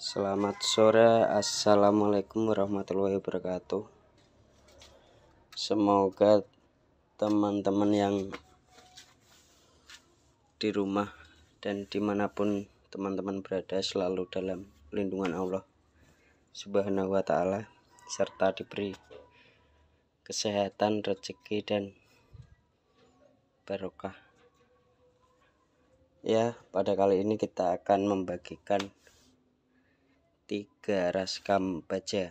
Selamat sore, Assalamualaikum warahmatullahi wabarakatuh. Semoga teman-teman yang di rumah dan dimanapun teman-teman berada selalu dalam lindungan Allah Subhanahu wa Ta'ala, serta diberi kesehatan, rezeki, dan barokah. Ya, pada kali ini kita akan membagikan 3 raskam baja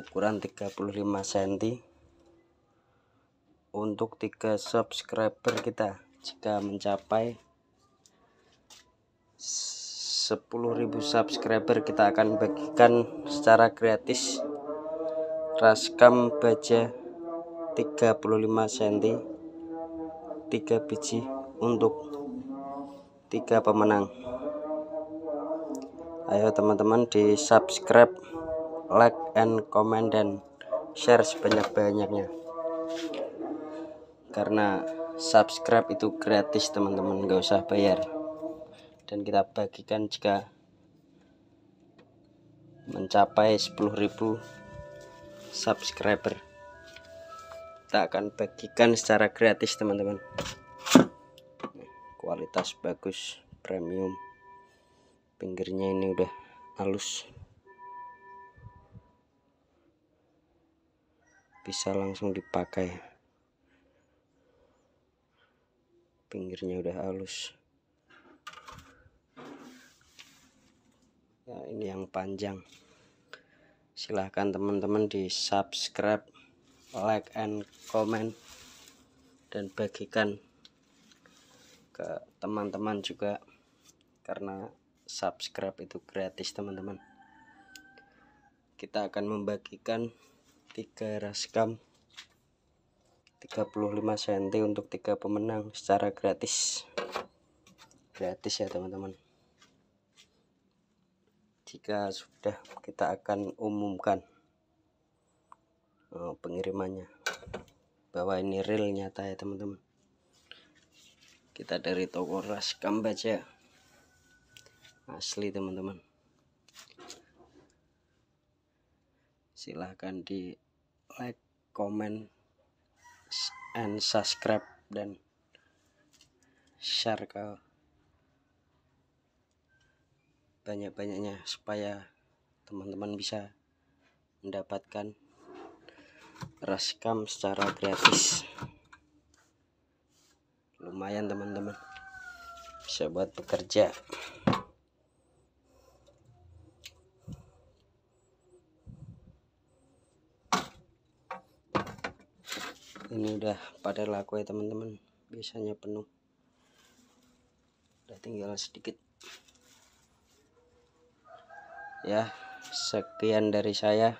ukuran 35 cm untuk 3 subscriber kita jika mencapai 10.000 subscriber kita akan bagikan secara gratis raskam baja 35 cm 3 biji untuk 3 pemenang ayo teman-teman di subscribe like and comment dan share sebanyak-banyaknya karena subscribe itu gratis teman-teman gak usah bayar dan kita bagikan jika mencapai 10.000 subscriber kita akan bagikan secara gratis teman-teman kualitas bagus premium pinggirnya ini udah halus bisa langsung dipakai pinggirnya udah halus ya ini yang panjang silahkan teman-teman di subscribe like and comment dan bagikan ke teman-teman juga karena subscribe itu gratis teman-teman kita akan membagikan tiga raskam 35 cm untuk tiga pemenang secara gratis gratis ya teman-teman jika sudah kita akan umumkan eh, pengirimannya bahwa ini real nyata ya teman-teman kita dari toko raskam baja asli teman-teman silahkan di like comment and subscribe dan share ke banyak-banyaknya supaya teman-teman bisa mendapatkan raskam secara gratis lumayan teman-teman bisa buat bekerja ini udah pada laku ya teman-teman biasanya penuh udah tinggal sedikit ya sekian dari saya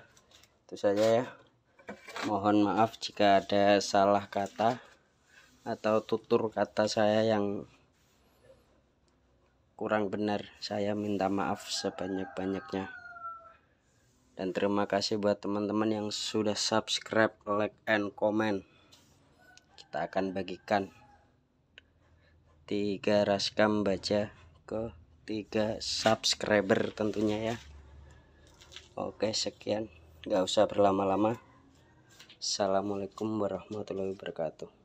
itu saja ya mohon maaf jika ada salah kata atau tutur kata saya yang kurang benar saya minta maaf sebanyak-banyaknya dan terima kasih buat teman-teman yang sudah subscribe like and comment kita akan bagikan tiga raskam baja ke tiga subscriber tentunya ya oke sekian gak usah berlama-lama assalamualaikum warahmatullahi wabarakatuh